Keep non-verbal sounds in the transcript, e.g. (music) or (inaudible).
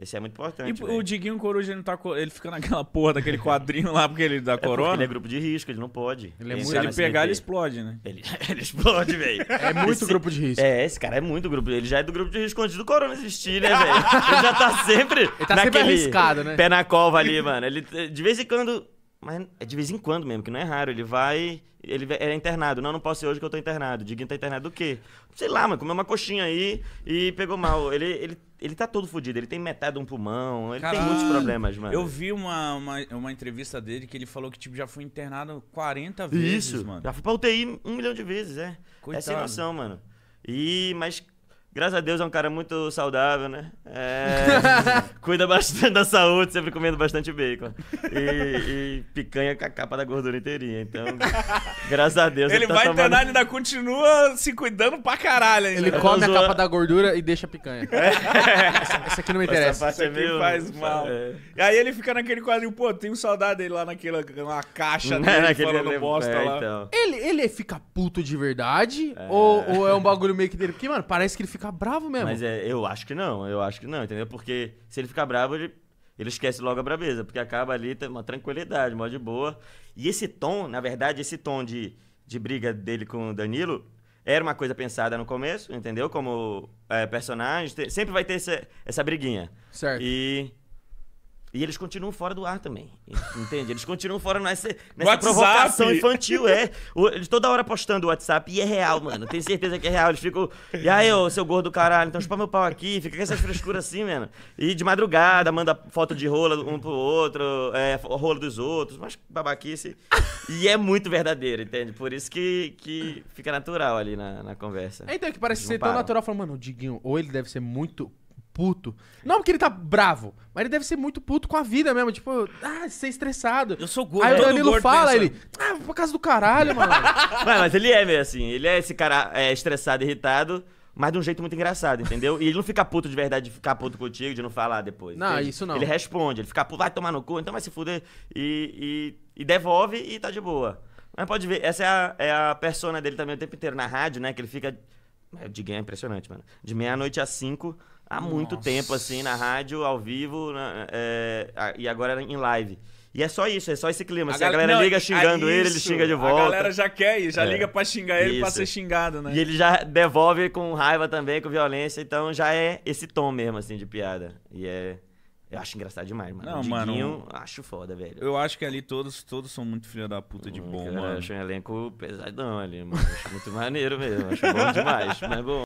Esse é muito importante. E véio. o Diguinho Coruja, ele, tá, ele fica naquela porra daquele (laughs) quadrinho lá porque ele dá é corona? Ele é grupo de risco, ele não pode. Ele, é muito, ele pegar, ele explode, né? Ele, (laughs) ele explode, velho. É muito esse, grupo de risco. É, esse cara é muito grupo. Ele já é do grupo de risco antes do corona existir, né, velho? ele já tá sempre. Ele tá naquele sempre arriscado, né? Pé na cova ali, mano. Ele, de vez em quando. Mas é de vez em quando mesmo, que não é raro. Ele vai. Ele é internado. Não, não posso ir hoje que eu tô internado. Diguinho tá internado do quê? Sei lá, mano. Comeu uma coxinha aí e pegou mal. Ele. ele ele tá todo fodido, ele tem metade de um pulmão, ele Caralho, tem muitos problemas, mano. Eu vi uma, uma, uma, entrevista dele que ele falou que tipo, já foi internado 40 vezes, Isso, mano. Já foi pra UTI um milhão de vezes, é. Coitado. É sem noção, mano. E, mas Graças a Deus é um cara muito saudável, né? É, (laughs) cuida bastante da saúde, sempre comendo bastante bacon. E, e, picanha com a capa da gordura inteirinha. Então, graças a Deus. Ele, ele tá vai tomando... e ainda continua se cuidando pra caralho. Ainda. Ele come zoando... a capa da gordura e deixa a picanha. É. Isso aqui não me interessa. Essa parte Isso é faz mal. É. E aí ele fica naquele quadril, pô, tenho saudade dele lá naquela uma caixa é dele naquele falando ele... bosta é, lá. Então. Ele, ele fica puto de verdade? É. Ou, ou é um bagulho meio que dele? Porque, mano, parece que ele fica ficar bravo mesmo. Mas é, eu acho que não, eu acho que não, entendeu? Porque se ele ficar bravo, ele, ele esquece logo a brabeza, porque acaba ali uma tranquilidade, mó de boa. E esse tom, na verdade, esse tom de, de briga dele com o Danilo era uma coisa pensada no começo, entendeu? Como é, personagem, sempre vai ter essa, essa briguinha. Certo. E e eles continuam fora do ar também. Entende? Eles continuam fora nessa, nessa provocação infantil, é. Eles toda hora postando o WhatsApp e é real, mano. Tenho certeza que é real. Eles ficam. E aí, ô, seu gordo do caralho, então chupa meu pau aqui, fica com essas frescuras assim, mano. E de madrugada manda foto de rola um pro outro, é, rola dos outros, mas babaquice. E é muito verdadeiro, entende? Por isso que, que fica natural ali na, na conversa. É, então, é que parece ser tão natural. Falando, mano, o Diguinho, ou ele deve ser muito puto. Não porque ele tá bravo, mas ele deve ser muito puto com a vida mesmo. Tipo, ah, ser estressado. Eu sou gordo. Aí o Danilo fala, ele, ah, por causa do caralho, mano. mas, (laughs) mas ele é meio assim. Ele é esse cara é, estressado, irritado mas de um jeito muito engraçado, entendeu? E ele não fica puto de verdade de ficar puto contigo, de não falar depois. Não, entende? isso não. Ele responde, ele fica puto, vai tomar no cu, então vai se fuder. E, e, e, devolve e tá de boa. Mas pode ver, essa é a, é a persona dele também o tempo inteiro na rádio, né? Que ele fica. É, de game é impressionante, mano. De meia-noite às cinco, há muito tempo, assim, na rádio, ao vivo, na, é, a, e agora em live. E é só isso, é só esse clima. A, assim, a galera não, liga é xingando é ele, ele xinga de volta. A galera já quer ir, já é. liga pra xingar ele isso. pra ser xingado, né? E ele já devolve com raiva também, com violência, então já é esse tom mesmo, assim, de piada. E é. Eu acho engraçado demais, mano. Não, Diguinho, mano, acho foda, velho. Eu acho que ali todos, todos são muito filha da puta de hum, bom, cara, mano. Eu acho um elenco pesadão ali, mano. acho muito (laughs) maneiro mesmo. Acho bom demais, mas é bom.